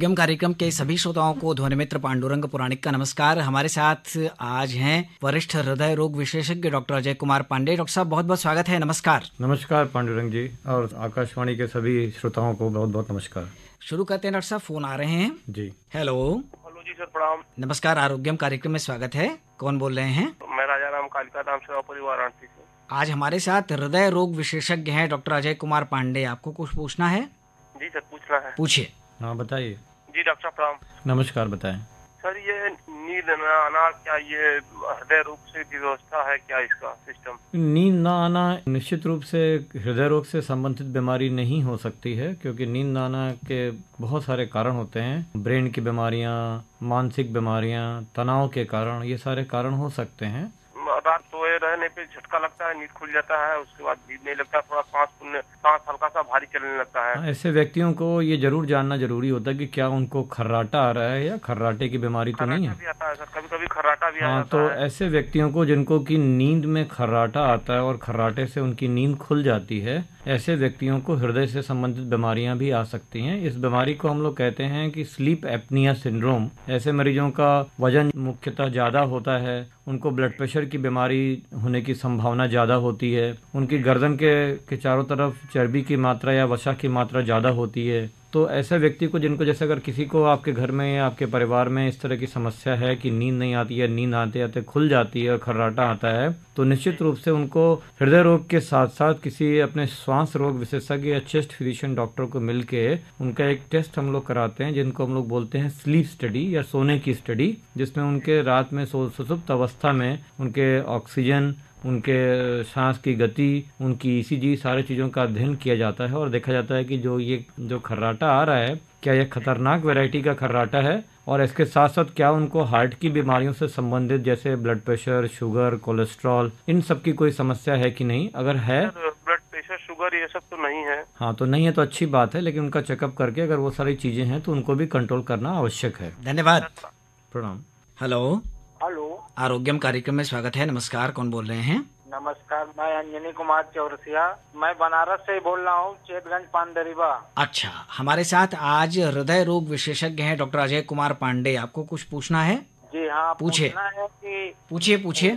आरोग्यम कार्यक्रम के सभी श्रोताओं को ध्वनि मित्र पांडुरंग पुराणिक का नमस्कार हमारे साथ आज हैं वरिष्ठ हृदय रोग विशेषज्ञ डॉक्टर अजय कुमार पांडे डॉक्टर साहब बहुत बहुत स्वागत है नमस्कार नमस्कार पांडुरंग जी और आकाशवाणी के सभी श्रोताओं को बहुत बहुत नमस्कार शुरू करते हैं डॉक्टर साहब फोन आ रहे हैं जी हेलो हेलो जी सर प्रणाम नमस्कार आरोग्यम कार्यक्रम में स्वागत है कौन बोल रहे हैं मैं राजा राम कालिका वाराणसी आज हमारे साथ हृदय रोग विशेषज्ञ हैं डॉक्टर अजय कुमार पांडे आपको कुछ पूछना है जी सर पूछना है पूछिए हाँ बताइए जी डॉक्टर प्रणाम नमस्कार बताएं सर ये नींद न आना क्या ये हृदय रोग से व्यवस्था है क्या इसका सिस्टम नींद न आना निश्चित रूप से हृदय रोग से संबंधित बीमारी नहीं हो सकती है क्योंकि नींद आना के बहुत सारे कारण होते हैं ब्रेन की बीमारियां मानसिक बीमारियां तनाव के कारण ये सारे कारण हो सकते हैं रहने पे झटका लगता है नींद खुल जाता है उसके बाद भीड़ नहीं लगता थोड़ा सांस फूलने सांस हल्का सा भारी चलने लगता है हाँ, ऐसे व्यक्तियों को ये जरूर जानना जरूरी होता है कि क्या उनको खर्राटा आ रहा है या खर्राटे की बीमारी तो नहीं है कभी कभी खर्राटा भी हाँ तो ऐसे व्यक्तियों को जिनको की नींद में खर्राटा आता है और खर्राटे से उनकी नींद खुल जाती है ऐसे व्यक्तियों को हृदय से संबंधित बीमारियां भी आ सकती हैं इस बीमारी को हम लोग कहते हैं कि स्लीप एपनिया सिंड्रोम ऐसे मरीजों का वजन मुख्यतः ज़्यादा होता है उनको ब्लड प्रेशर की बीमारी होने की संभावना ज़्यादा होती है उनकी गर्दन के, के चारों तरफ चर्बी की मात्रा या वसा की मात्रा ज़्यादा होती है तो ऐसे व्यक्ति को जिनको जैसे अगर किसी को आपके घर में या आपके परिवार में इस तरह की समस्या है कि नींद नहीं आती है नींद आते आते खुल जाती है और खर्राटा आता है तो निश्चित रूप से उनको हृदय रोग के साथ साथ किसी अपने श्वास रोग विशेषज्ञ या चेस्ट फिजिशियन डॉक्टर को मिलके उनका एक टेस्ट हम लोग कराते हैं जिनको हम लोग बोलते हैं स्लीप स्टडी या सोने की स्टडी जिसमें उनके रात में सुसुप्त अवस्था में उनके ऑक्सीजन उनके सांस की गति उनकी ईसीजी सारी चीज़ों का अध्ययन किया जाता है और देखा जाता है कि जो ये जो खर्राटा आ रहा है क्या यह खतरनाक वैरायटी का खर्राटा है और इसके साथ साथ क्या उनको हार्ट की बीमारियों से संबंधित जैसे ब्लड प्रेशर शुगर कोलेस्ट्रॉल इन सब की कोई समस्या है कि नहीं अगर है ब्लड प्रेशर शुगर ये सब तो नहीं है हाँ तो नहीं है तो अच्छी बात है लेकिन उनका चेकअप करके अगर वो सारी चीजें हैं तो उनको भी कंट्रोल करना आवश्यक है धन्यवाद प्रणाम हेलो हेलो आरोग्यम कार्यक्रम में स्वागत है नमस्कार कौन बोल रहे हैं नमस्कार मैं अंजनी कुमार चौरसिया मैं बनारस से बोल रहा हूँ चेतगंज पांडरीबा अच्छा हमारे साथ आज हृदय रोग विशेषज्ञ हैं डॉक्टर अजय कुमार पांडे आपको कुछ पूछना है जी हाँ पूछे पूछिए पूछिए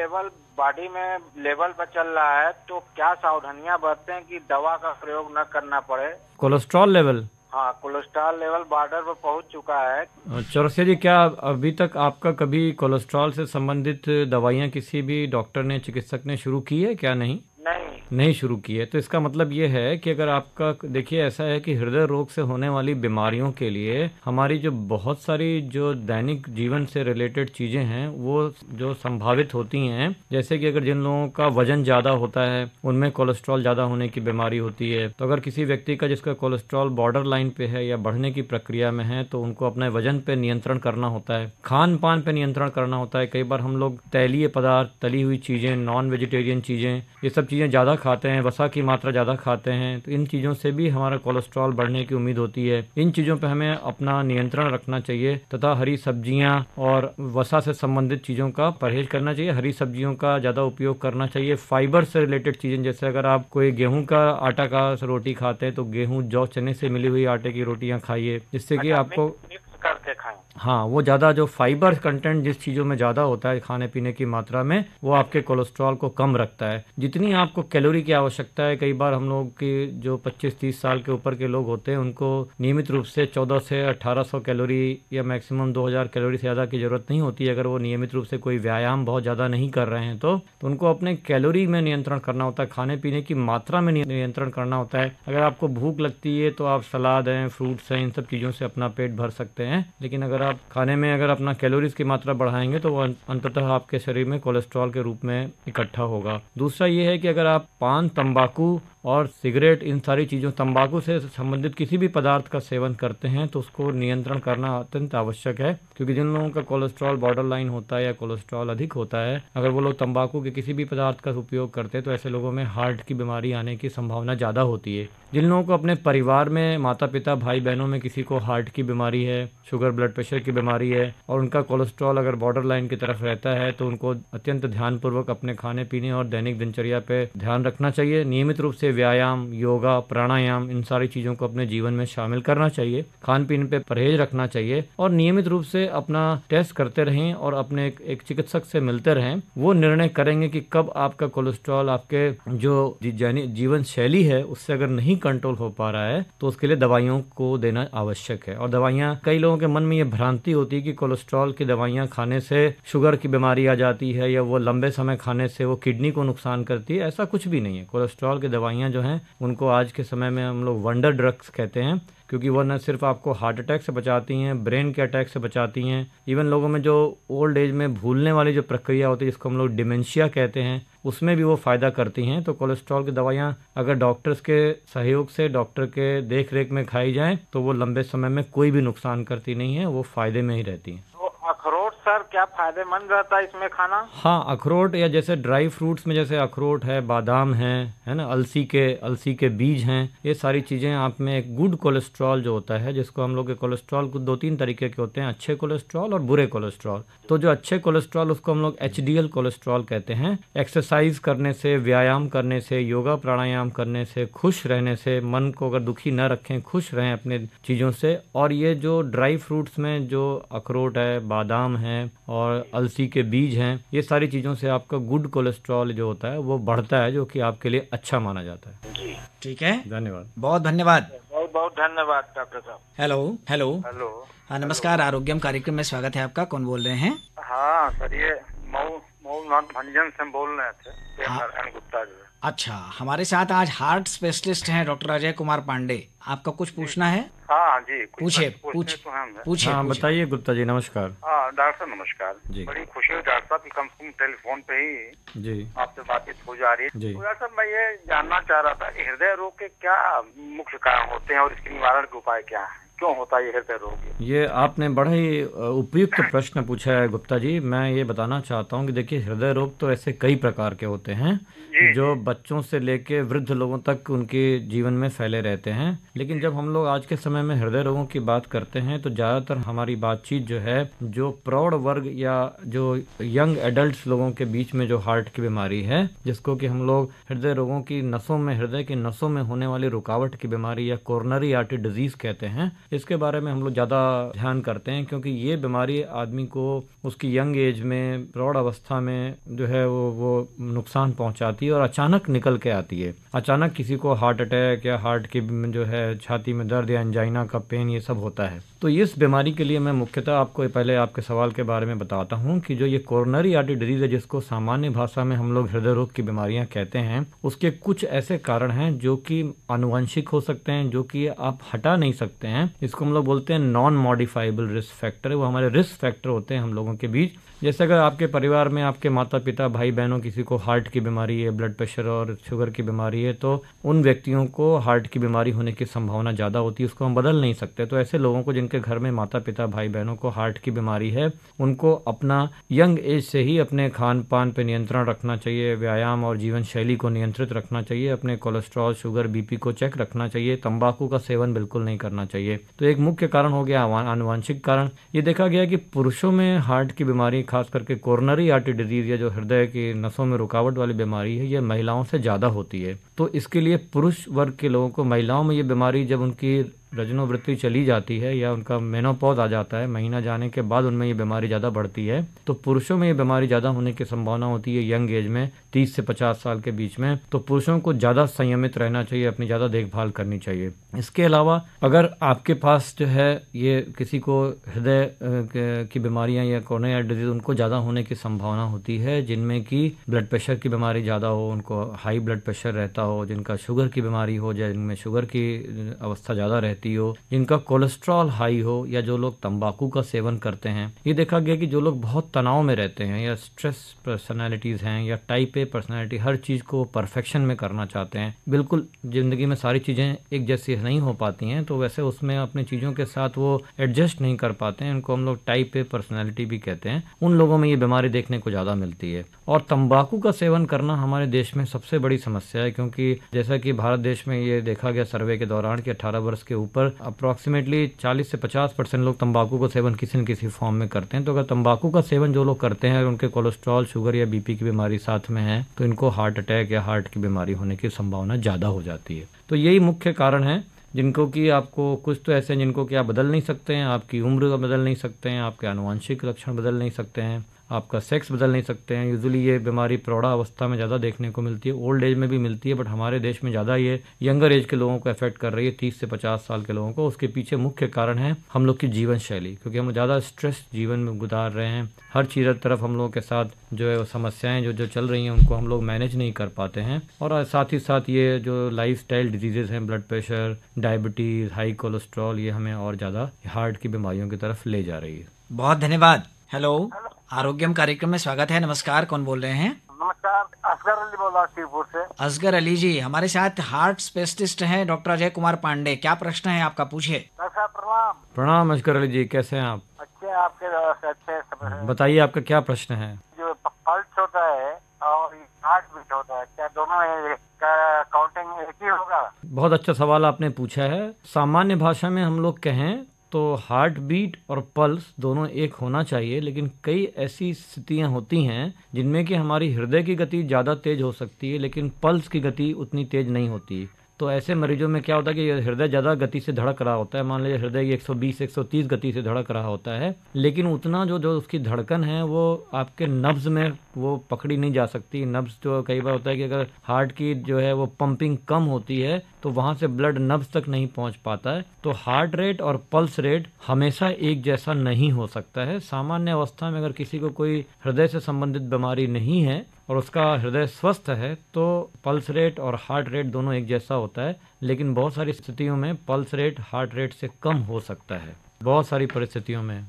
लेवल बॉडी में लेवल पर चल रहा है तो क्या सावधानियाँ बरतें कि दवा का प्रयोग न करना पड़े कोलेस्ट्रॉल लेवल हाँ कोलेस्ट्रॉल लेवल बॉर्डर पर पहुंच चुका है चौरसिया अच्छा, जी क्या अभी तक आपका कभी कोलेस्ट्रॉल से संबंधित दवाइयाँ किसी भी डॉक्टर ने चिकित्सक ने शुरू की है क्या नहीं नहीं नहीं शुरू की है तो इसका मतलब ये है कि अगर आपका देखिए ऐसा है कि हृदय रोग से होने वाली बीमारियों के लिए हमारी जो बहुत सारी जो दैनिक जीवन से रिलेटेड चीजें हैं वो जो संभावित होती हैं जैसे कि अगर जिन लोगों का वजन ज्यादा होता है उनमें कोलेस्ट्रॉल ज्यादा होने की बीमारी होती है तो अगर किसी व्यक्ति का जिसका कोलेस्ट्रॉल बॉर्डर लाइन पे है या बढ़ने की प्रक्रिया में है तो उनको अपने वजन पे नियंत्रण करना होता है खान पान पे नियंत्रण करना होता है कई बार हम लोग तैलीय पदार्थ तली हुई चीजें नॉन वेजिटेरियन चीजें ये सब चीज़ें ज़्यादा खाते हैं वसा की मात्रा ज़्यादा खाते हैं तो इन चीज़ों से भी हमारा कोलेस्ट्रॉल बढ़ने की उम्मीद होती है इन चीज़ों पर हमें अपना नियंत्रण रखना चाहिए तथा हरी सब्जियाँ और वसा से संबंधित चीज़ों का परहेज करना चाहिए हरी सब्जियों का ज़्यादा उपयोग करना चाहिए फाइबर से रिलेटेड चीज़ें जैसे अगर आप कोई गेहूँ का आटा का रोटी खाते हैं तो गेहूँ जौ चने से मिली हुई आटे की रोटियाँ खाइए जिससे कि अच्छा, आपको करके खाएं हाँ वो ज़्यादा जो फाइबर कंटेंट जिस चीज़ों में ज़्यादा होता है खाने पीने की मात्रा में वो आपके कोलेस्ट्रॉल को कम रखता है जितनी आपको कैलोरी की आवश्यकता है कई बार हम लोग की जो 25-30 साल के ऊपर के लोग होते हैं उनको नियमित रूप से 14 से 1800 कैलोरी या मैक्सिमम 2000 कैलोरी से ज़्यादा की ज़रूरत नहीं होती अगर वो नियमित रूप से कोई व्यायाम बहुत ज़्यादा नहीं कर रहे हैं तो, तो उनको अपने कैलोरी में नियंत्रण करना होता है खाने पीने की मात्रा में नियंत्रण करना होता है अगर आपको भूख लगती है तो आप सलाद हैं फ्रूट्स हैं इन सब चीज़ों से अपना पेट भर सकते हैं लेकिन अगर आप खाने में अगर अपना कैलोरीज की मात्रा बढ़ाएंगे तो वो अं-, अंततः आपके शरीर में कोलेस्ट्रॉल के रूप में इकट्ठा होगा दूसरा ये है कि अगर आप पान तंबाकू और सिगरेट इन सारी चीज़ों तंबाकू से संबंधित किसी भी पदार्थ का सेवन करते हैं तो उसको नियंत्रण करना अत्यंत आवश्यक है क्योंकि जिन लोगों का कोलेस्ट्रॉल बॉर्डर लाइन होता है या कोलेस्ट्रॉल अधिक होता है अगर वो लोग तंबाकू के किसी भी पदार्थ का उपयोग करते हैं तो ऐसे लोगों में हार्ट की बीमारी आने की संभावना ज़्यादा होती है जिन लोगों को अपने परिवार में माता पिता भाई बहनों में किसी को हार्ट की बीमारी है शुगर ब्लड प्रेशर की बीमारी है और उनका कोलेस्ट्रॉल अगर बॉर्डर लाइन की तरफ रहता है तो उनको अत्यंत ध्यानपूर्वक अपने खाने पीने और दैनिक दिनचर्या पर ध्यान रखना चाहिए नियमित रूप से व्यायाम योगा प्राणायाम इन सारी चीज़ों को अपने जीवन में शामिल करना चाहिए खान पीन पे परहेज रखना चाहिए और नियमित रूप से अपना टेस्ट करते रहें और अपने एक, एक चिकित्सक से मिलते रहें वो निर्णय करेंगे कि कब आपका कोलेस्ट्रॉल आपके जो जी, जीवन शैली है उससे अगर नहीं कंट्रोल हो पा रहा है तो उसके लिए दवाइयों को देना आवश्यक है और दवाइयाँ कई लोगों के मन में ये भ्रांति होती है कि कोलेस्ट्रॉल की दवाइयाँ खाने से शुगर की बीमारी आ जाती है या वो लंबे समय खाने से वो किडनी को नुकसान करती है ऐसा कुछ भी नहीं है कोलेस्ट्रॉल की दवाइयाँ दवाइयाँ जो हैं उनको आज के समय में हम लोग वंडर ड्रग्स कहते हैं क्योंकि वह न सिर्फ आपको हार्ट अटैक से बचाती हैं ब्रेन के अटैक से बचाती हैं इवन लोगों में जो ओल्ड एज में भूलने वाली जो प्रक्रिया होती है जिसको हम लोग डिमेंशिया कहते हैं उसमें भी वो फ़ायदा करती हैं तो कोलेस्ट्रॉल की दवाइयाँ अगर डॉक्टर्स के सहयोग से डॉक्टर के देख रेख में खाई जाएँ तो वो लंबे समय में कोई भी नुकसान करती नहीं है वो फ़ायदे में ही रहती हैं अखरोट सर क्या फायदेमंद रहता है इसमें खाना हाँ अखरोट या जैसे ड्राई फ्रूट्स में जैसे अखरोट है बादाम है है ना अलसी के अलसी के बीज हैं ये सारी चीज़ें आप में एक गुड कोलेस्ट्रॉल जो होता है जिसको हम लोग के कोलेस्ट्रॉल कुछ दो तीन तरीके के होते हैं अच्छे कोलेस्ट्रॉल और बुरे कोलेस्ट्रॉल तो जो अच्छे कोलेस्ट्रॉल उसको हम लोग एच कोलेस्ट्रॉल कहते हैं एक्सरसाइज करने से व्यायाम करने से योगा प्राणायाम करने से खुश रहने से मन को अगर दुखी न रखें खुश रहें अपने चीज़ों से और ये जो ड्राई फ्रूट्स में जो अखरोट है बादाम हैं और अलसी के बीज हैं ये सारी चीज़ों से आपका गुड कोलेस्ट्रॉल जो होता है वो बढ़ता है जो कि आपके लिए अच्छा माना जाता है ठीक है धन्यवाद बहुत धन्यवाद बहुत बहुत धन्यवाद डॉक्टर साहब हेलो हेलो हेलो हाँ नमस्कार आरोग्यम कार्यक्रम में स्वागत है आपका कौन बोल रहे हैं हाँ सर ये मऊ मऊ भंजन से बोल रहे थे हाँ। गुप्ता अच्छा हमारे साथ आज हार्ट स्पेशलिस्ट हैं डॉक्टर अजय कुमार पांडे आपका कुछ पूछना है हाँ, हाँ जी पूछे पूछ तो पूछे हाँ बताइए गुप्ता जी नमस्कार हाँ, डॉक्टर साहब नमस्कार जी बड़ी खुशी हो डॉक्टर साहब कम से कम टेलीफोन पे ही जी आपसे बातचीत हो जा रही है जी तो डॉक्टर साहब मैं ये जानना चाह रहा था हृदय रोग के क्या मुख्य कारण होते हैं और इसके निवारण के उपाय क्या है क्यों होता है हृदय रोग ये आपने बड़ा ही उपयुक्त प्रश्न पूछा है गुप्ता जी मैं ये बताना चाहता हूँ कि देखिए हृदय रोग तो ऐसे कई प्रकार के होते हैं जो बच्चों से लेके वृद्ध लोगों तक उनके जीवन में फैले रहते हैं लेकिन जब हम लोग आज के समय में हृदय रोगों की बात करते हैं तो ज़्यादातर हमारी बातचीत जो है जो प्रौढ़ वर्ग या जो यंग एडल्ट लोगों के बीच में जो हार्ट की बीमारी है जिसको कि हम लोग हृदय रोगों की नसों में हृदय की नसों में होने वाली रुकावट की बीमारी या कोरोनरी आर्टी डिजीज कहते हैं इसके बारे में हम लोग ज़्यादा ध्यान करते हैं क्योंकि ये बीमारी आदमी को उसकी यंग एज में प्रौढ़ अवस्था में जो है वो वो नुकसान पहुंचाती जाती है और अचानक निकल के आती है अचानक किसी को हार्ट अटैक या हार्ट की जो है छाती में दर्द या एंजाइना का पेन ये सब होता है तो इस बीमारी के लिए मैं मुख्यतः आपको पहले आपके सवाल के बारे में बताता हूँ कि जो ये कोरोनरी आर्टी डिजीज़ है जिसको सामान्य भाषा में हम लोग हृदय रोग की बीमारियाँ कहते हैं उसके कुछ ऐसे कारण हैं जो कि आनुवंशिक हो सकते हैं जो कि आप हटा नहीं सकते हैं इसको हम लोग बोलते हैं नॉन मॉडिफाइबल रिस्क फैक्टर वो हमारे रिस्क फैक्टर होते हैं हम लोगों के बीच जैसे अगर आपके परिवार में आपके माता पिता भाई बहनों किसी को हार्ट की बीमारी है ब्लड प्रेशर और शुगर की बीमारी है तो उन व्यक्तियों को हार्ट की बीमारी होने की संभावना ज़्यादा होती है उसको हम बदल नहीं सकते तो ऐसे लोगों को जिन उनके घर में माता पिता भाई बहनों को हार्ट की बीमारी है उनको अपना यंग एज से ही अपने खान पान पर नियंत्रण रखना चाहिए व्यायाम और जीवन शैली को नियंत्रित रखना चाहिए अपने कोलेस्ट्रॉल शुगर बीपी को चेक रखना चाहिए तंबाकू का सेवन बिल्कुल नहीं करना चाहिए तो एक मुख्य कारण हो गया अनुवांशिक कारण ये देखा गया कि पुरुषों में हार्ट की बीमारी खास करके कोरोनरी आर्टरी डिजीज या जो हृदय की नसों में रुकावट वाली बीमारी है ये महिलाओं से ज़्यादा होती है तो इसके लिए पुरुष वर्ग के लोगों को महिलाओं में ये बीमारी जब उनकी रजनोवृत्ति चली जाती है या उनका मेनोपॉज आ जाता है महीना जाने के बाद उनमें ये बीमारी ज़्यादा बढ़ती है तो पुरुषों में ये बीमारी ज़्यादा होने की संभावना होती है यंग एज में तीस से पचास साल के बीच में तो पुरुषों को ज़्यादा संयमित रहना चाहिए अपनी ज़्यादा देखभाल करनी चाहिए इसके अलावा अगर आपके पास जो है ये किसी को हृदय की बीमारियां या कोरोनरी डिजीज उनको ज़्यादा होने की संभावना होती है जिनमें कि ब्लड प्रेशर की बीमारी ज़्यादा हो उनको हाई ब्लड प्रेशर रहता हो जिनका शुगर की बीमारी हो जिनमें शुगर की अवस्था ज़्यादा रहती हो जिनका कोलेस्ट्रॉल हाई हो या जो लोग तंबाकू का सेवन करते हैं ये देखा गया कि जो लोग बहुत तनाव में रहते हैं या स्ट्रेस पर्सनैलिटीज़ हैं या टाइप पे पर्सनैलिटी हर चीज़ को परफेक्शन में करना चाहते हैं बिल्कुल ज़िंदगी में सारी चीज़ें एक जैसी नहीं हो पाती हैं तो वैसे उसमें अपनी चीज़ों के साथ वो एडजस्ट नहीं कर पाते हैं उनको हम लोग टाइप ए पर्सनैलिटी भी कहते हैं उन लोगों में ये बीमारी देखने को ज़्यादा मिलती है और तंबाकू का सेवन करना हमारे देश में सबसे बड़ी समस्या है क्योंकि जैसा कि भारत देश में ये देखा गया सर्वे के दौरान कि 18 वर्ष के ऊपर अप्रॉक्सीमेटली 40 से 50 परसेंट लोग तंबाकू का सेवन किसी न किसी फॉर्म में करते हैं तो अगर तंबाकू का सेवन जो लोग करते हैं उनके कोलेस्ट्रॉल शुगर या बीपी की बीमारी साथ में है तो इनको हार्ट अटैक या हार्ट की बीमारी होने की संभावना ज़्यादा हो जाती है तो यही मुख्य कारण है जिनको कि आपको कुछ तो ऐसे हैं जिनको कि आप बदल नहीं सकते हैं आपकी उम्र बदल नहीं सकते हैं आपके आनुवंशिक लक्षण बदल नहीं सकते हैं आपका सेक्स बदल नहीं सकते हैं यूजुअली ये बीमारी प्रौढ़ा अवस्था में ज़्यादा देखने को मिलती है ओल्ड एज में भी मिलती है बट हमारे देश में ज़्यादा ये यंगर एज के लोगों को अफेक्ट कर रही है तीस से पचास साल के लोगों को उसके पीछे मुख्य कारण है हम लोग की जीवन शैली क्योंकि हम ज़्यादा स्ट्रेस जीवन में गुजार रहे हैं हर चीज़ तरफ हम लोगों के साथ जो है समस्याएं जो जो चल रही हैं उनको हम लोग मैनेज नहीं कर पाते हैं और साथ ही साथ ये जो लाइफ स्टाइल डिजीजेज हैं blood pressure diabetes high cholesterol ये हमें और ज़्यादा हार्ट की बीमारियों की तरफ ले जा रही है बहुत धन्यवाद हेलो आरोग्यम कार्यक्रम में स्वागत है नमस्कार कौन बोल रहे हैं नमस्कार असगर अली बोल रहा शिवपुर से असगर अली जी हमारे साथ हार्ट स्पेशलिस्ट हैं डॉक्टर अजय कुमार पांडे क्या प्रश्न है आपका पूछिए प्रणाम प्रणाम असगर अली जी कैसे हैं आप अच्छे आपके अच्छे बताइए आपका क्या प्रश्न है जो पल्स होता है और हार्ट बीट होता है क्या दोनों काउंटिंग एक ही होगा बहुत अच्छा सवाल आपने पूछा है सामान्य भाषा में हम लोग कहें तो हार्ट बीट और पल्स दोनों एक होना चाहिए लेकिन कई ऐसी स्थितियां होती हैं जिनमें कि हमारी हृदय की गति ज़्यादा तेज़ हो सकती है लेकिन पल्स की गति उतनी तेज़ नहीं होती तो ऐसे मरीजों में क्या होता है कि हृदय ज़्यादा गति से धड़क रहा होता है मान लीजिए हृदय की 120 130 गति से धड़क रहा होता है लेकिन उतना जो जो उसकी धड़कन है वो आपके नब्ज में वो पकड़ी नहीं जा सकती नब्स जो तो कई बार होता है कि अगर हार्ट की जो है वो पंपिंग कम होती है तो वहाँ से ब्लड नब्स तक नहीं पहुँच पाता है तो हार्ट रेट और पल्स रेट हमेशा एक जैसा नहीं हो सकता है सामान्य अवस्था में अगर किसी को कोई हृदय से संबंधित बीमारी नहीं है और उसका हृदय स्वस्थ है तो पल्स रेट और हार्ट रेट दोनों एक जैसा होता है लेकिन बहुत सारी स्थितियों में पल्स रेट हार्ट रेट से कम हो सकता है बहुत सारी परिस्थितियों में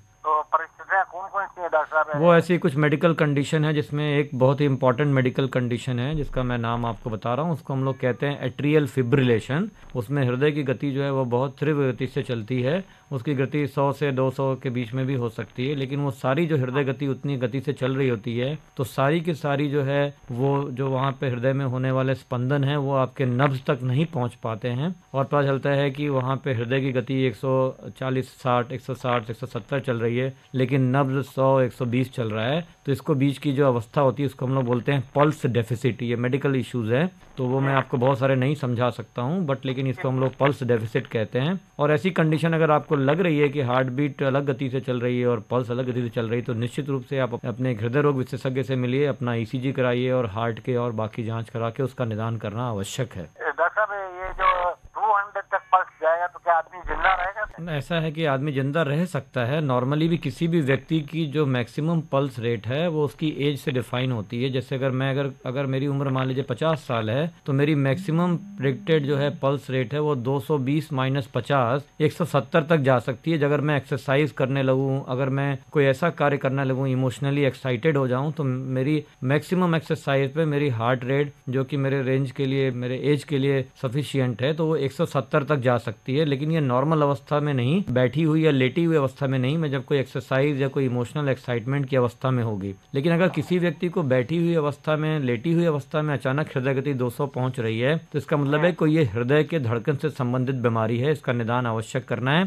डॉक्टर साहब वो ऐसी कुछ मेडिकल कंडीशन है जिसमें एक बहुत ही इंपॉर्टेंट मेडिकल कंडीशन है जिसका मैं नाम आपको बता रहा हूँ उसको हम लोग कहते हैं एट्रियल फिब्रिलेशन उसमें हृदय की गति जो है वो बहुत तीव्र गति से चलती है उसकी गति 100 से 200 के बीच में भी हो सकती है लेकिन वो सारी जो हृदय गति उतनी गति से चल रही होती है तो सारी की सारी जो है वो जो वहाँ पे हृदय में होने वाले स्पंदन हैं वो आपके नब्ज तक नहीं पहुँच पाते हैं और पता चलता है कि वहाँ पे हृदय की गति 140, 60, 160, 170 चल रही है लेकिन नब्ज 100, 120 चल रहा है तो इसको बीच की जो अवस्था होती है उसको हम लोग बोलते हैं पल्स डेफिसिट ये मेडिकल इशूज़ हैं तो वो मैं आपको बहुत सारे नहीं समझा सकता हूँ बट लेकिन इसको हम लोग पल्स डेफिसिट कहते हैं और ऐसी कंडीशन अगर आपको लग रही है कि हार्ट बीट अलग गति से चल रही है और पल्स अलग गति से चल रही है तो निश्चित रूप से आप अपने हृदय रोग विशेषज्ञ से मिलिए अपना ई e कराइए और हार्ट के और बाकी जाँच करा के उसका निदान करना आवश्यक है डॉक्टर साहब ये जो टू हंड्रेड तक पल्स जाएगा तो क्या आदमी जिंदा रहेगा ऐसा है कि आदमी जिंदा रह सकता है नॉर्मली भी किसी भी व्यक्ति की जो मैक्सिमम पल्स रेट है वो उसकी एज से डिफाइन होती है जैसे अगर मैं अगर अगर मेरी उम्र मान लीजिए पचास साल है तो मेरी मैक्सिमम प्रिडिक्टेड जो है पल्स रेट है वो 220 माइनस पचास एक तक जा सकती है अगर मैं एक्सरसाइज करने लगूँ अगर मैं कोई ऐसा कार्य करने लगूँ इमोशनली एक्साइटेड हो जाऊँ तो मेरी मैक्सिमम एक्सरसाइज पे मेरी हार्ट रेट जो कि मेरे रेंज के लिए मेरे एज के लिए सफिशियंट है तो वो एक तक जा सकती है लेकिन ये नॉर्मल अवस्था में में नहीं बैठी हुई या लेटी हुई अवस्था में नहीं मैं जब कोई एक्सरसाइज या कोई इमोशनल एक्साइटमेंट की अवस्था में होगी लेकिन अगर किसी व्यक्ति को बैठी हुई अवस्था में लेटी हुई अवस्था में अचानक हृदय गति दो पहुंच रही है तो इसका मतलब है हाँ। कोई ये हृदय के धड़कन से संबंधित बीमारी है इसका निदान आवश्यक करना है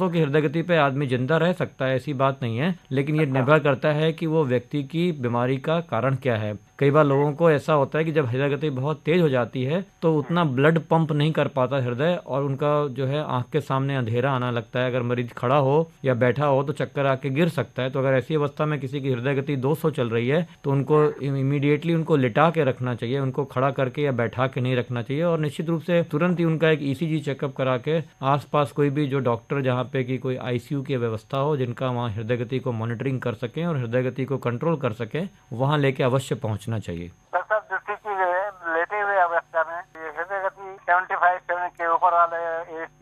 सौ की हृदय गति पे आदमी जिंदा रह सकता है ऐसी बात नहीं है लेकिन ये हाँ। निर्भर करता है कि वो व्यक्ति की बीमारी का कारण क्या है कई बार लोगों को ऐसा होता है कि जब हृदय गति बहुत तेज हो जाती है तो उतना ब्लड पंप नहीं कर पाता हृदय और उनका जो है आंख के सामने अंधेरा आना लगता है अगर मरीज खड़ा हो या बैठा हो तो चक्कर आके गिर सकता है तो अगर ऐसी अवस्था में किसी की हृदय गति 200 चल रही है तो उनको इमीडिएटली उनको लिटा के रखना चाहिए उनको खड़ा करके या बैठा के नहीं रखना चाहिए और निश्चित रूप से तुरंत ही उनका एक ईसीजी e चेकअप करा के आसपास कोई भी जो डॉक्टर जहाँ पे की कोई आईसीयू की व्यवस्था हो जिनका वहाँ हृदय गति को मॉनिटरिंग कर सकें और हृदय गति को कंट्रोल कर सकें वहाँ लेके अवश्य पहुँचना बचना चाहिए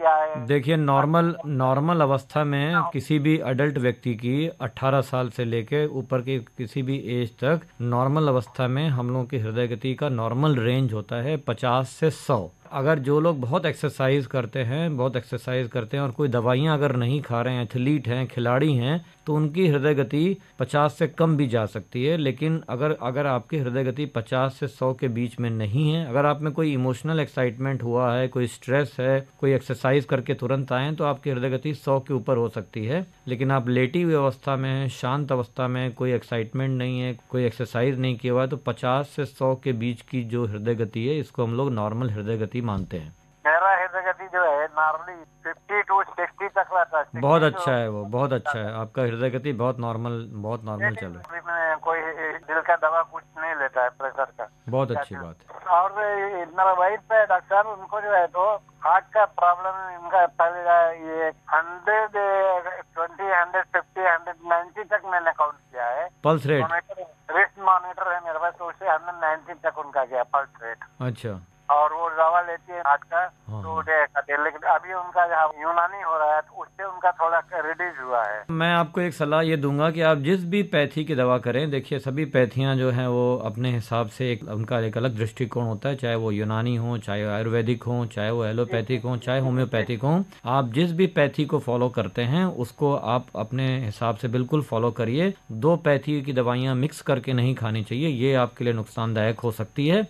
तो देखिए नॉर्मल नॉर्मल अवस्था में किसी भी अडल्ट व्यक्ति की 18 साल से लेके ऊपर की किसी भी एज तक नॉर्मल अवस्था में हम लोगों की हृदय गति का नॉर्मल रेंज होता है 50 से 100 अगर जो लोग बहुत एक्सरसाइज करते हैं बहुत एक्सरसाइज करते हैं और कोई दवाइयाँ अगर नहीं खा रहे हैं एथलीट हैं खिलाड़ी हैं तो उनकी हृदय गति 50 से कम भी जा सकती है लेकिन अगर अगर आपकी हृदय गति 50 से 100 के बीच में नहीं है अगर आप में कोई इमोशनल एक्साइटमेंट हुआ है कोई स्ट्रेस है कोई एक्सरसाइज करके तुरंत आए तो आपकी हृदय गति सौ के ऊपर हो सकती है लेकिन आप लेटी हुई अवस्था में हैं शांत अवस्था में कोई एक्साइटमेंट नहीं है कोई एक्सरसाइज नहीं किया हुआ है तो पचास से सौ के बीच की जो हृदय गति है इसको हम लोग नॉर्मल हृदय गति काफी मानते हैं मेरा हृदय गति जो है नॉर्मली फिफ्टी टू सिक्सटी तक रहता है बहुत अच्छा है वो बहुत अच्छा है आपका हृदय गति बहुत नॉर्मल बहुत नॉर्मल चल रहा है कोई दिल का दवा कुछ नहीं लेता है प्रेशर का बहुत अच्छी बात है और मेरा वाइफ है डॉक्टर उनको जो है तो हार्ट का प्रॉब्लम इनका पहले ये hundred twenty hundred fifty hundred ninety तक मैंने काउंट किया है पल्स रेट रिस्ट मॉनिटर है मेरे पास तो उससे हंड्रेड नाइन्टी तक उनका गया पल्स रेट अच्छा और वो दवा लेती है हाथ का हाँ, तो हाँ। लेकिन अभी उनका यूनानी हो रहा है तो उससे उनका थोड़ा रिड्यूज हुआ है मैं आपको एक सलाह ये दूंगा कि आप जिस भी पैथी की दवा करें देखिए सभी पैथियाँ जो हैं वो अपने हिसाब से एक उनका एक अलग दृष्टिकोण होता है चाहे वो यूनानी हो चाहे आयुर्वेदिक हो चाहे वो एलोपैथिक हो चाहे होम्योपैथिक हो आप जिस भी पैथी को फॉलो करते हैं उसको आप अपने हिसाब से बिल्कुल फॉलो करिए दो पैथी की दवाइयाँ मिक्स करके नहीं खानी चाहिए ये आपके लिए नुकसानदायक हो सकती है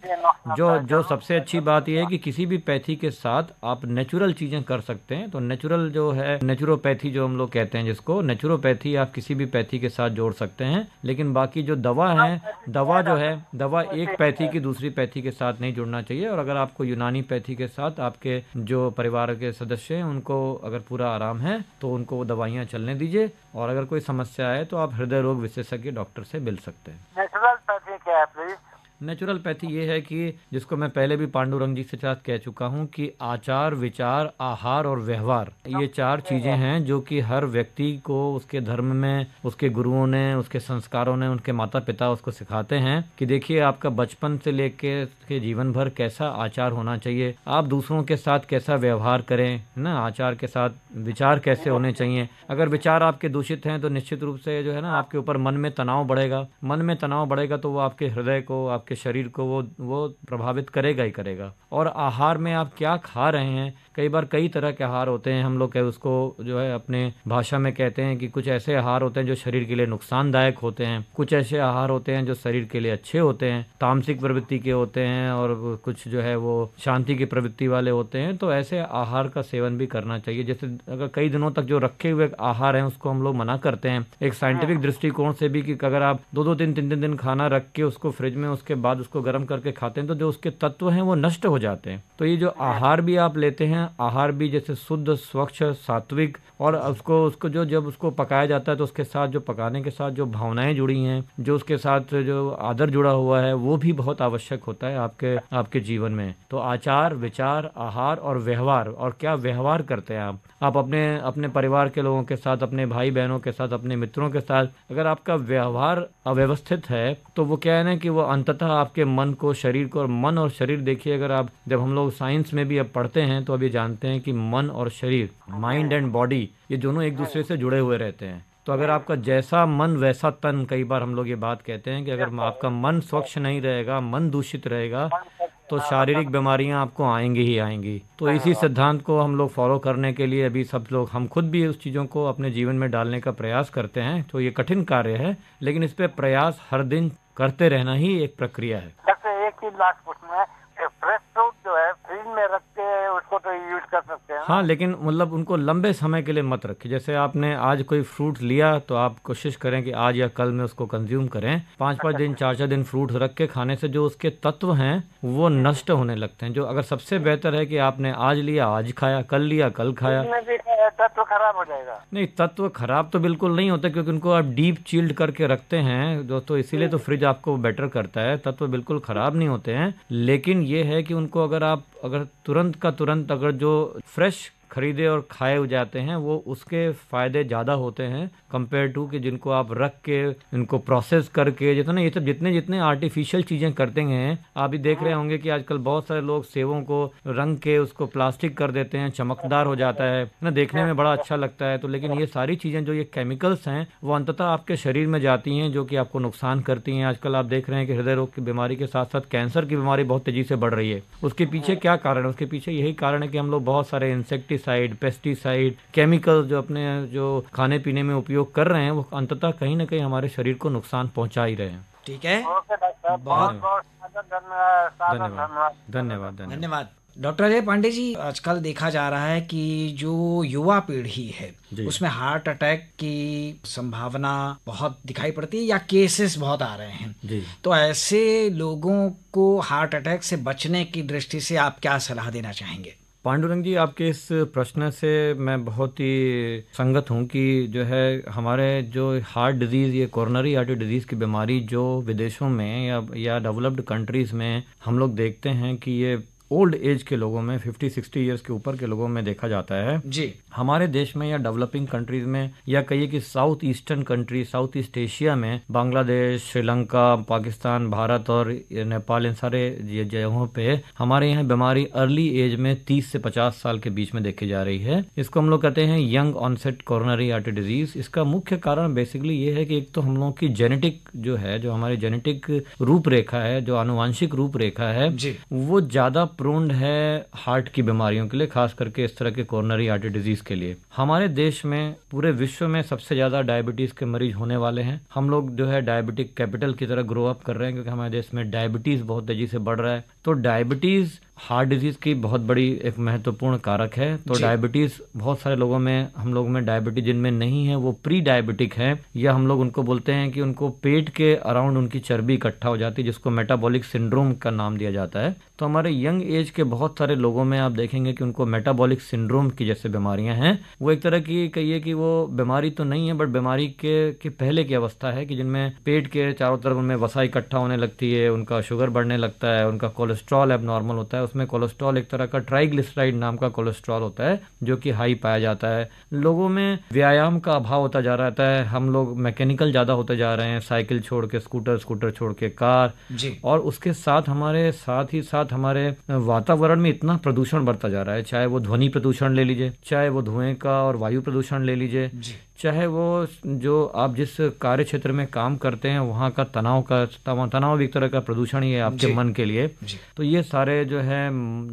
जो जो सबसे अच्छी बात यह है कि किसी भी पैथी के साथ आप नेचुरल चीज़ें कर सकते हैं तो नेचुरल जो है नेचुरोपैथी जो हम लोग कहते हैं जिसको नेचुरोपैथी आप किसी भी पैथी के साथ जोड़ सकते हैं लेकिन बाकी जो दवा है दवा जो है दवा एक पैथी की दूसरी पैथी के साथ नहीं जुड़ना चाहिए और अगर आपको यूनानी पैथी के साथ आपके जो परिवार के सदस्य हैं उनको अगर पूरा आराम है तो उनको वो दवाइयाँ चलने दीजिए और अगर कोई समस्या है तो आप हृदय रोग विशेषज्ञ डॉक्टर से मिल सकते हैं नेचुरल पैथी क्या है प्लीज नेचुरल पैथी ये है कि जिसको मैं पहले भी पांडुरंग जी के साथ कह चुका हूँ कि आचार विचार आहार और व्यवहार ये चार चीजें हैं जो कि हर व्यक्ति को उसके धर्म में उसके गुरुओं ने उसके संस्कारों ने उनके माता पिता उसको सिखाते हैं कि देखिए आपका बचपन से लेके के जीवन भर कैसा आचार होना चाहिए आप दूसरों के साथ कैसा व्यवहार करें ना आचार के साथ विचार कैसे होने चाहिए अगर विचार आपके दूषित हैं तो निश्चित रूप से जो है ना आपके ऊपर मन में तनाव बढ़ेगा मन में तनाव बढ़ेगा तो वो आपके हृदय को आप आपके शरीर को वो वो प्रभावित करेगा ही करेगा और आहार में आप क्या खा रहे हैं कई बार कई तरह के आहार होते हैं हम लोग उसको जो है अपने भाषा में कहते हैं कि कुछ ऐसे आहार होते हैं जो शरीर के लिए नुकसानदायक होते हैं कुछ ऐसे आहार होते हैं जो शरीर के लिए अच्छे होते हैं तामसिक प्रवृत्ति के होते हैं और कुछ जो है वो शांति की प्रवृत्ति वाले होते हैं तो ऐसे आहार का सेवन भी करना चाहिए जैसे अगर कई दिनों तक जो रखे हुए आहार है उसको हम लोग मना करते हैं एक साइंटिफिक हाँ। दृष्टिकोण से भी कि अगर आप दो दो तीन तीन तीन दिन खाना रख के उसको फ्रिज में उसके बाद उसको गर्म करके खाते हैं तो जो उसके तत्व हैं वो नष्ट हो जाते हैं तो ये जो हाँ। आहार भी आप लेते हैं आहार भी जैसे शुद्ध स्वच्छ सात्विक और उसको उसको जो जब उसको पकाया जाता है तो उसके साथ जो पकाने के साथ जो भावनाएं जुड़ी हैं जो उसके साथ जो आदर जुड़ा हुआ है वो भी बहुत आवश्यक होता है आपके आपके जीवन में तो आचार विचार आहार और व्यवहार और क्या व्यवहार करते हैं आप आप अपने अपने परिवार के लोगों के साथ अपने भाई बहनों के साथ अपने मित्रों के साथ अगर आपका व्यवहार अव्यवस्थित है तो वो क्या है ना कि वो अंततः आपके मन को शरीर को और मन और शरीर देखिए अगर आप जब हम लोग साइंस में भी अब पढ़ते हैं तो अभी जानते हैं कि मन और शरीर माइंड एंड बॉडी ये दोनों एक दूसरे से जुड़े हुए रहते हैं तो अगर आपका जैसा मन वैसा तन कई बार हम लोग ये बात कहते हैं कि अगर आपका मन स्वच्छ नहीं रहेगा मन दूषित रहेगा तो शारीरिक बीमारियां आपको आएंगी ही आएंगी तो इसी सिद्धांत को हम लोग फॉलो करने के लिए अभी सब लोग हम खुद भी उस चीज़ों को अपने जीवन में डालने का प्रयास करते हैं तो ये कठिन कार्य है लेकिन इस पर प्रयास हर दिन करते रहना ही एक प्रक्रिया है एक चीज लास्ट है फ्रेश फ्रूट जो है फ्रीज में रख करके उसको तो यूज कर सकते हैं हाँ लेकिन मतलब उनको लंबे समय के लिए मत रखें जैसे आपने आज कोई फ्रूट लिया तो आप कोशिश करें कि आज या कल में उसको कंज्यूम करें पाँच पाँच दिन अच्छा। चार चार दिन फ्रूट रख के खाने से जो उसके तत्व हैं वो नष्ट होने लगते हैं जो अगर सबसे बेहतर है कि आपने आज लिया आज खाया कल लिया कल खाया तो तत्व खराब हो जाएगा नहीं तत्व खराब तो बिल्कुल नहीं होता क्योंकि उनको आप डीप चील्ड करके रखते हैं दोस्तों इसीलिए तो फ्रिज हम्म। आपको बेटर करता है तत्व बिल्कुल खराब नहीं होते हैं लेकिन ये है कि उनको अगर आप अगर तुरंत तुरंत का तुरंत अगर जो फ्रेश खरीदे और खाए जाते हैं वो उसके फ़ायदे ज़्यादा होते हैं कंपेयर टू कि जिनको आप रख के इनको प्रोसेस करके जितना ये सब जितने जितने आर्टिफिशियल चीज़ें करते हैं आप भी देख रहे हाँ। होंगे कि आजकल बहुत सारे लोग सेवों को रंग के उसको प्लास्टिक कर देते हैं चमकदार हो जाता है ना देखने में बड़ा अच्छा लगता है तो लेकिन ये सारी चीज़ें जो ये केमिकल्स हैं वो अंततः आपके शरीर में जाती हैं जो कि आपको नुकसान करती हैं आजकल आप देख रहे हैं कि हृदय रोग की बीमारी के साथ साथ कैंसर की बीमारी बहुत तेज़ी से बढ़ रही है उसके पीछे हाँ। क्या कारण है उसके पीछे यही कारण है कि हम लोग बहुत सारे इंसेक्टिव इंसेक्टिसाइड पेस्टिसाइड केमिकल जो अपने जो खाने पीने में उपयोग कर रहे हैं वो अंततः कहीं ना कहीं हमारे शरीर को नुकसान पहुंचा ही रहे हैं ठीक है बहुत धन्यवाद धन्यवाद धन्यवाद डॉक्टर अजय पांडे जी आजकल देखा जा रहा है कि जो युवा पीढ़ी है उसमें हार्ट अटैक की संभावना बहुत दिखाई पड़ती है या केसेस बहुत आ रहे हैं तो ऐसे लोगों को हार्ट अटैक से बचने की दृष्टि से आप क्या सलाह देना चाहेंगे पांडुरंग जी आपके इस प्रश्न से मैं बहुत ही संगत हूँ कि जो है हमारे जो हार्ट डिजीज़ ये कोरोनरी आर्टरी डिजीज़ की बीमारी जो विदेशों में या या डेवलप्ड कंट्रीज़ में हम लोग देखते हैं कि ये ओल्ड एज के लोगों में 50 60 इयर्स के ऊपर के लोगों में देखा जाता है जी हमारे देश में या डेवलपिंग कंट्रीज में या कहिए कि south eastern country South East Asia में बांग्लादेश श्रीलंका पाकिस्तान भारत और नेपाल इन सारे जगहों पे हमारे यहाँ बीमारी अर्ली एज में 30 से 50 साल के बीच में देखी जा रही है इसको हम लोग कहते हैं young onset coronary art disease इसका मुख्य कारण बेसिकली ये है कि एक तो हम लोग की जेनेटिक जो है जो हमारी जेनेटिक रूपरेखा है जो आनुवंशिक रूपरेखा है वो ज्यादा प्रोन्ड है हार्ट की बीमारियों के लिए खास करके इस तरह के कॉर्नरी हार्ट डिजीज के लिए हमारे देश में पूरे विश्व में सबसे ज्यादा डायबिटीज के मरीज होने वाले हैं हम लोग जो है डायबिटिक कैपिटल की तरह ग्रो अप कर रहे हैं क्योंकि हमारे देश में डायबिटीज बहुत तेजी से बढ़ रहा है तो डायबिटीज़ हार्ट डिजीज़ की बहुत बड़ी एक महत्वपूर्ण कारक है तो डायबिटीज़ बहुत सारे लोगों में हम लोग में डायबिटीज जिनमें नहीं है वो प्री डायबिटिक है या हम लोग उनको बोलते हैं कि उनको पेट के अराउंड उनकी चर्बी इकट्ठा हो जाती है जिसको मेटाबॉलिक सिंड्रोम का नाम दिया जाता है तो हमारे यंग एज के बहुत सारे लोगों में आप देखेंगे कि उनको मेटाबॉलिक सिंड्रोम की जैसे बीमारियां हैं वो एक तरह की कहिए कि वो बीमारी तो नहीं है बट बीमारी के, के पहले की अवस्था है कि जिनमें पेट के चारों तरफ उनमें वसा इकट्ठा होने लगती है उनका शुगर बढ़ने लगता है उनका कोलेस्ट्रॉल एबनॉर्मल होता है उसमें कोलेस्ट्रॉल एक तरह का ट्राइग्लिसराइड नाम का कोलेस्ट्रॉल होता है जो कि हाई पाया जाता है लोगों में व्यायाम का अभाव होता जा रहा है हम लोग मैकेनिकल ज़्यादा होते जा रहे हैं साइकिल छोड़ के स्कूटर स्कूटर छोड़ के कार और उसके साथ हमारे साथ ही साथ हमारे वातावरण में इतना प्रदूषण बढ़ता जा रहा है चाहे वो ध्वनि प्रदूषण ले लीजिए चाहे वो धुएं का और वायु प्रदूषण ले लीजिए चाहे वो जो आप जिस कार्य क्षेत्र में काम करते हैं वहाँ का तनाव का तनाव भी एक तरह का प्रदूषण ही है आपके मन के लिए तो ये सारे जो है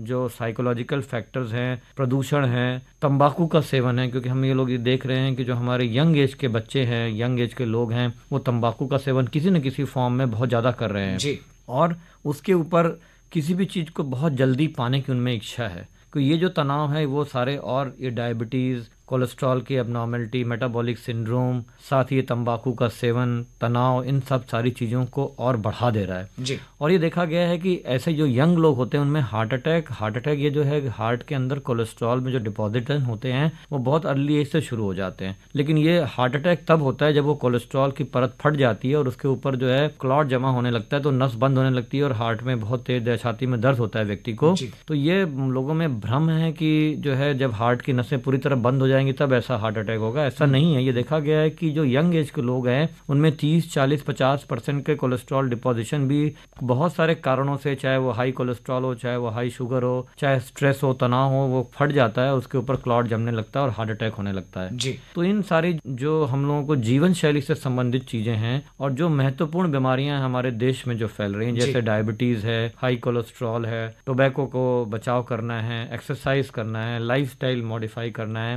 जो साइकोलॉजिकल फैक्टर्स हैं प्रदूषण है तंबाकू का सेवन है क्योंकि हम ये लोग ये देख रहे हैं कि जो हमारे यंग एज के बच्चे हैं यंग एज के लोग हैं वो तम्बाकू का सेवन किसी न किसी फॉर्म में बहुत ज़्यादा कर रहे हैं और उसके ऊपर किसी भी चीज़ को बहुत जल्दी पाने की उनमें इच्छा है तो ये जो तनाव है वो सारे और ये डायबिटीज़ कोलेस्ट्रॉल की एबनॉर्मेलिटी मेटाबॉलिक सिंड्रोम साथ ही तंबाकू का सेवन तनाव इन सब सारी चीज़ों को और बढ़ा दे रहा है जी और ये देखा गया है कि ऐसे जो यंग लोग होते हैं उनमें हार्ट अटैक हार्ट अटैक ये जो है हार्ट के अंदर कोलेस्ट्रॉल में जो डिपॉजिट होते हैं वो बहुत अर्ली एज से शुरू हो जाते हैं लेकिन ये हार्ट अटैक तब होता है जब वो कोलेस्ट्रॉल की परत फट जाती है और उसके ऊपर जो है क्लॉट जमा होने लगता है तो नस बंद होने लगती है और हार्ट में बहुत तेज छाती में दर्द होता है व्यक्ति को तो ये लोगों में भ्रम है कि जो है जब हार्ट की नसें पूरी तरह बंद हो जाए जाएंगे तब ऐसा हार्ट अटैक होगा ऐसा हम्म। नहीं है ये देखा गया है कि जो यंग एज के लोग हैं उनमें तीस चालीस पचास परसेंट के कोलेस्ट्रॉल डिपोजिशन भी बहुत सारे कारणों से चाहे वो हाई कोलेस्ट्रॉल हो चाहे वो हाई शुगर हो चाहे स्ट्रेस हो तनाव हो वो फट जाता है उसके ऊपर क्लॉट जमने लगता है और हार्ट अटैक होने लगता है जी तो इन सारी जो हम लोगों को जीवन शैली से संबंधित चीजें हैं और जो महत्वपूर्ण बीमारियां हमारे देश में जो फैल रही है जैसे डायबिटीज है हाई कोलेस्ट्रॉल है टोबैको को बचाव करना है एक्सरसाइज करना है लाइफ मॉडिफाई करना है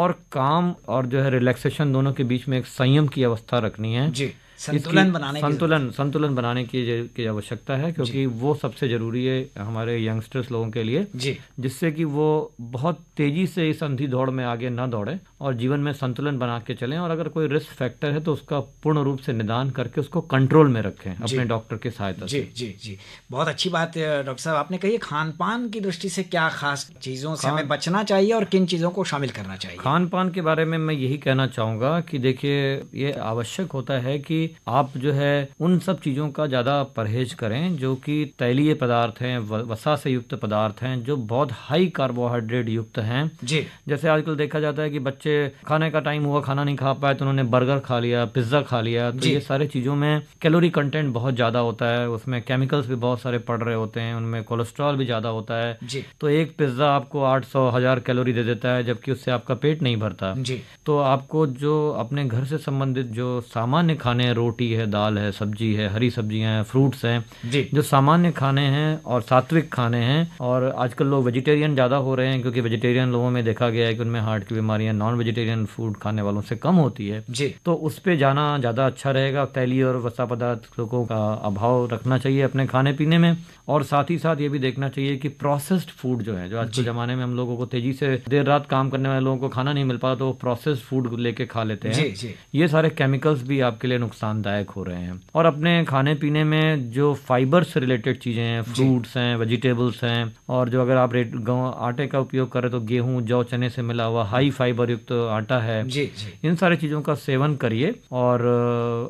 और काम और जो है रिलैक्सेशन दोनों के बीच में एक संयम की अवस्था रखनी है जी संतुलन बनाने संतुलन संतुलन बनाने की, की आवश्यकता है क्योंकि वो सबसे ज़रूरी है हमारे यंगस्टर्स लोगों के लिए जिससे कि वो बहुत तेज़ी से इस अंधी दौड़ में आगे ना दौड़े और जीवन में संतुलन बना के चले और अगर कोई रिस्क फैक्टर है तो उसका पूर्ण रूप से निदान करके उसको कंट्रोल में रखें अपने डॉक्टर की सहायता जी जी जी बहुत अच्छी बात डॉक्टर साहब आपने कही खान पान की दृष्टि से क्या खास चीज़ों से हमें बचना चाहिए और किन चीज़ों को शामिल करना चाहिए खान पान के बारे में मैं यही कहना चाहूँगा कि देखिए ये आवश्यक होता है कि आप जो है उन सब चीज़ों का ज़्यादा परहेज करें जो कि तैलीय पदार्थ हैं वसा से युक्त पदार्थ हैं जो बहुत हाई कार्बोहाइड्रेट युक्त हैं जी जैसे आजकल देखा जाता है कि बच्चे खाने का टाइम हुआ खाना नहीं खा पाए तो उन्होंने बर्गर खा लिया पिज्ज़ा खा लिया तो ये सारे चीज़ों में कैलोरी कंटेंट बहुत ज़्यादा होता है उसमें केमिकल्स भी बहुत सारे पड़ रहे होते हैं उनमें कोलेस्ट्रॉल भी ज़्यादा होता है तो एक पिज्ज़ा आपको आठ सौ हज़ार कैलोरी दे देता है जबकि उससे आपका पेट नहीं भरता जी तो आपको जो अपने घर से संबंधित जो सामान्य खाने रोटी है दाल है सब्जी है हरी सब्जियां हैं फ्रूट्स हैं जो सामान्य खाने हैं और सात्विक खाने हैं और आजकल लोग वेजिटेरियन ज़्यादा हो रहे हैं क्योंकि वेजिटेरियन लोगों में देखा गया है कि उनमें हार्ट की बीमारियां नॉन वेजिटेरियन फूड खाने वालों से कम होती है जी तो उस पर जाना ज़्यादा अच्छा रहेगा तैली और वसा पदार्थों का अभाव रखना चाहिए अपने खाने पीने में और साथ ही साथ ये भी देखना चाहिए कि प्रोसेस्ड फूड जो है जो आज के ज़माने में हम लोगों को तेज़ी से देर रात काम करने वाले लोगों को खाना नहीं मिल पाता तो प्रोसेस्ड फूड लेके खा लेते हैं ये सारे केमिकल्स भी आपके लिए नुकसान नुकसानदायक हो रहे हैं और अपने खाने पीने में जो फाइबर से रिलेटेड चीज़ें हैं फ्रूट्स हैं वेजिटेबल्स हैं और जो अगर आप रेट आटे का उपयोग करें तो गेहूँ जौ चने से मिला हुआ हाई फाइबर युक्त तो आटा है जी, जी। इन सारी चीज़ों का सेवन करिए और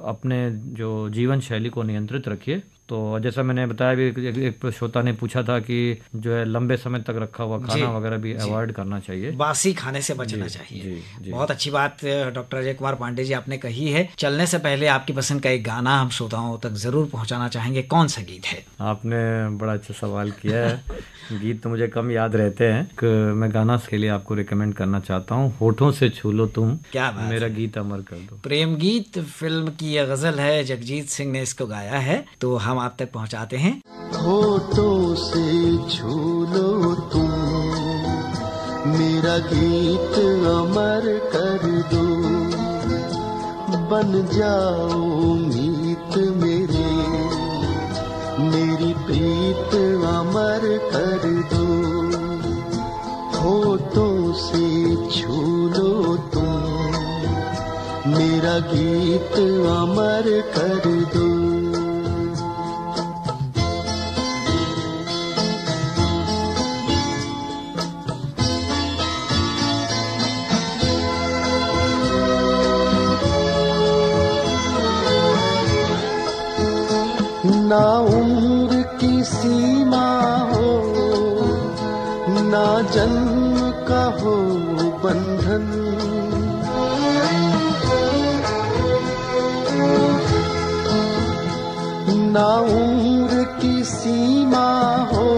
अपने जो जीवन शैली को नियंत्रित रखिए तो जैसा मैंने बताया भी एक, एक श्रोता ने पूछा था कि जो है लंबे समय तक रखा हुआ खाना वगैरह भी अवॉइड करना चाहिए बासी खाने से बचना चाहिए जी, जी, बहुत अच्छी बात डॉक्टर अजय कुमार पांडे जी आपने कही है चलने से पहले आपकी पसंद का एक गाना हम श्रोताओं तक जरूर पहुंचाना चाहेंगे कौन सा गीत है आपने बड़ा अच्छा सवाल किया है गीत तो मुझे कम याद रहते हैं मैं गाना के लिए आपको रिकमेंड करना चाहता हूँ होठो से छू लो तुम क्या मेरा गीत अमर कर दो प्रेम गीत फिल्म की यह गजल है जगजीत सिंह ने इसको गाया है तो हम हम आप तक पहुंचाते हैं तो से छूलो तुम मेरा गीत अमर कर दो बन जाओ मीत मेरे मेरी प्रीत अमर कर दो तो से छूलो तुम मेरा गीत अमर कर दो ना उम्र की सीमा हो ना जन्म का हो बंधन ना उम्र की सीमा हो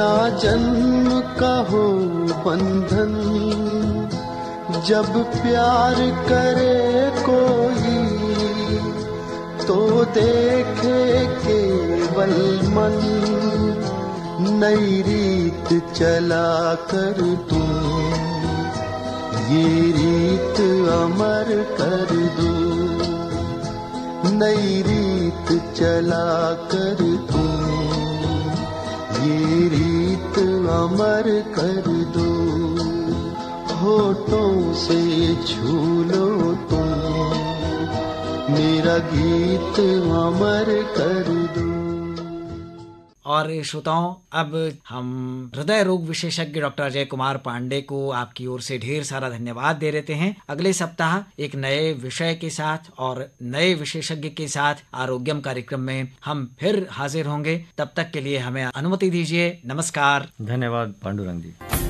ना जन्म का हो बंधन जब प्यार करे कोई तो देखे केवल मन नई रीत चला कर तू ये रीत अमर कर दो नई रीत चला कर तू ये रीत अमर कर दो होठों से छू लो तुम तो मेरा गीत अमर कर दो और श्रोताओं अब हम हृदय रोग विशेषज्ञ डॉक्टर अजय कुमार पांडे को आपकी ओर से ढेर सारा धन्यवाद दे देते हैं अगले सप्ताह एक नए विषय के साथ और नए विशेषज्ञ के साथ आरोग्यम कार्यक्रम में हम फिर हाजिर होंगे तब तक के लिए हमें अनुमति दीजिए नमस्कार धन्यवाद पांडुरंग जी